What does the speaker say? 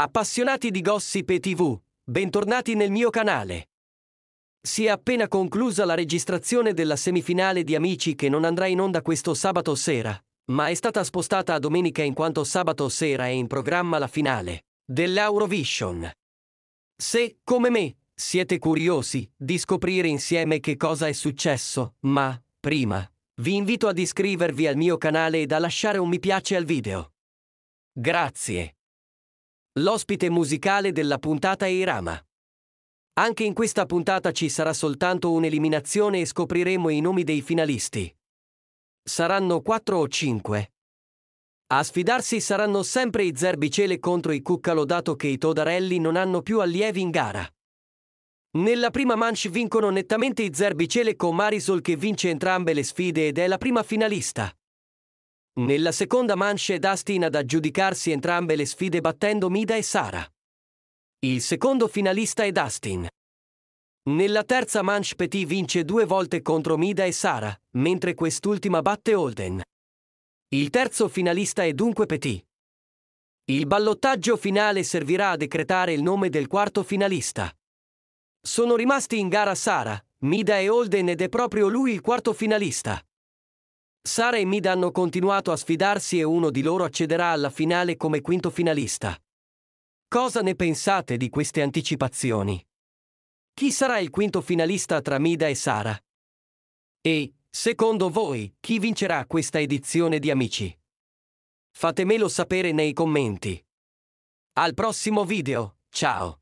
Appassionati di Gossip e TV, bentornati nel mio canale. Si è appena conclusa la registrazione della semifinale di Amici che non andrà in onda questo sabato sera, ma è stata spostata a domenica in quanto sabato sera è in programma la finale dell'Eurovision. Se, come me, siete curiosi di scoprire insieme che cosa è successo, ma, prima, vi invito ad iscrivervi al mio canale ed a lasciare un mi piace al video. Grazie l'ospite musicale della puntata è Irama. Anche in questa puntata ci sarà soltanto un'eliminazione e scopriremo i nomi dei finalisti. Saranno 4 o 5. A sfidarsi saranno sempre i Zerbicele contro i Cuccalo dato che i Todarelli non hanno più allievi in gara. Nella prima manche vincono nettamente i Zerbicele con Marisol che vince entrambe le sfide ed è la prima finalista. Mm. Nella seconda manche Dustin ad aggiudicarsi entrambe le sfide battendo Mida e Sara. Il secondo finalista è Dustin. Nella terza manche Petit vince due volte contro Mida e Sara, mentre quest'ultima batte Holden. Il terzo finalista è dunque Petit. Il ballottaggio finale servirà a decretare il nome del quarto finalista. Sono rimasti in gara Sara, Mida e Holden ed è proprio lui il quarto finalista. Sara e Mid hanno continuato a sfidarsi e uno di loro accederà alla finale come quinto finalista. Cosa ne pensate di queste anticipazioni? Chi sarà il quinto finalista tra Mida e Sara? E, secondo voi, chi vincerà questa edizione di Amici? Fatemelo sapere nei commenti. Al prossimo video, ciao!